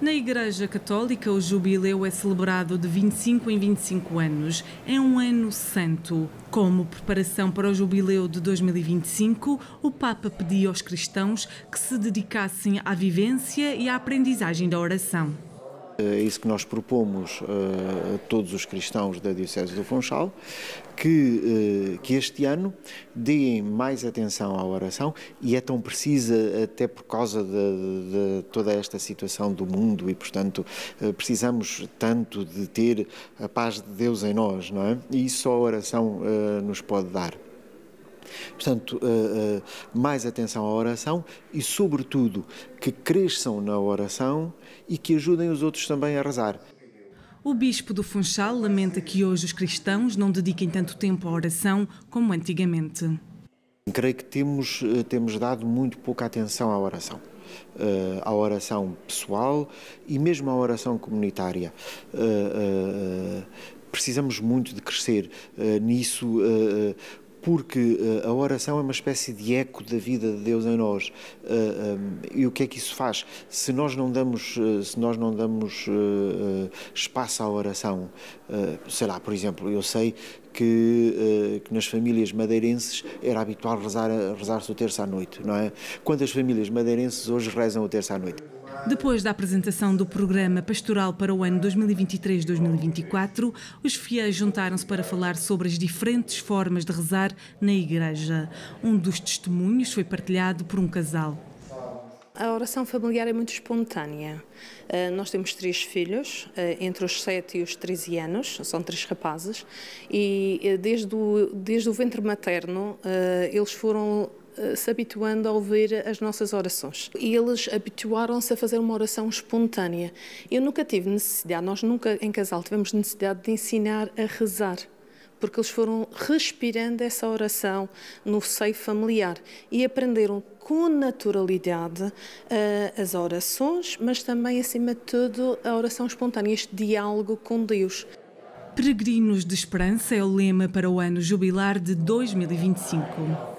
Na Igreja Católica, o jubileu é celebrado de 25 em 25 anos. É um ano santo. Como preparação para o jubileu de 2025, o Papa pediu aos cristãos que se dedicassem à vivência e à aprendizagem da oração. Eh, é isso que nós propomos eh, a todos os cristãos da Diocese do Funchal, que, eh, que este ano deem mais atenção à oração e é tão precisa até por causa de, de toda esta situação do mundo e, portanto, precisamos tanto de ter a paz de Deus em nós, não é? E só a oração nos pode dar. Portanto, eh, eh, mais atenção à oração e, sobretudo, que cresçam na oração e que ajudem os outros também a rezar. O bispo do Funchal lamenta que hoje os cristãos não dediquem tanto tempo à oração como antigamente. Creio que temos, eh, temos dado muito pouca atenção à oração. à oração pessoal e mesmo à oração comunitária. precisamos muito de crescer nisso porque eh, a oração é uma espécie de eco da vida de Deus em nós. Eh, eh, e o que é que isso faz? Se nós não damos, se nós não damos espaço à oração, sei lá, por exemplo, eu sei que, que, nas famílias madeirenses era habitual rezar, rezar-se o terço à noite, não é? Quantas famílias madeirenses hoje rezam o terço à noite? Depois da apresentação do programa pastoral para o ano 2023-2024, os fiéis juntaram-se para falar sobre as diferentes formas de rezar na igreja. Um dos testemunhos foi partilhado por um casal. A oração familiar é muito espontânea. Eh, nós temos três filhos, eh, entre os 7 e os 13 anos, são três rapazes, e eh, desde o, desde o ventre materno eles foram eh, se habituando a ouvir as nossas orações. E eles habituaram-se a fazer uma oração espontânea. Eu nunca tive necessidade, nós nunca em casal tivemos necessidade de ensinar a rezar porque eles foram respirando essa oração no seio familiar e aprenderam com naturalidade uh, as orações, mas também, acima de tudo, a oração espontânea, este diálogo com Deus. Peregrinos de Esperança é o lema para o ano jubilar de 2025.